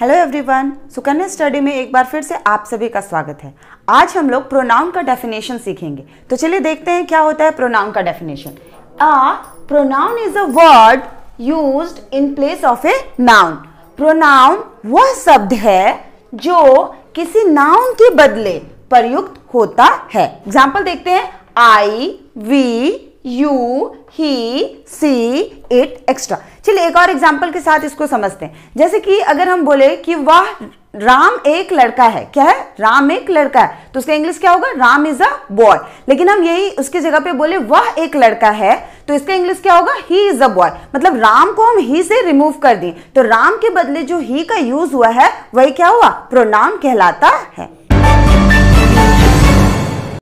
hello everyone Sukanya study में एक बार फिर से आप सभी का स्वागत है आज हम लोग प्रोनाउन का डेफिनेशन सीखेंगे तो चलिए देखते हैं क्या होता है प्रोनाउन का definition a pronoun is a word used in place of a noun pronoun वह शब्द है जो किसी नाउन के बदले प्रयुक्त होता है एग्जाम्पल देखते हैं I we you he she it extra चलिए एक और एग्जाम्पल के साथ इसको समझते हैं जैसे कि अगर हम बोले कि वह राम एक लड़का है क्या है राम एक लड़का है तो उसका इंग्लिश क्या होगा राम इज अ बॉय लेकिन हम यही उसकी जगह पे बोले वह एक लड़का है तो इसका इंग्लिश क्या होगा ही इज अ बॉय मतलब राम को हम ही से रिमूव कर दें तो राम के बदले जो ही का यूज हुआ है वही क्या हुआ प्रोनाम कहलाता है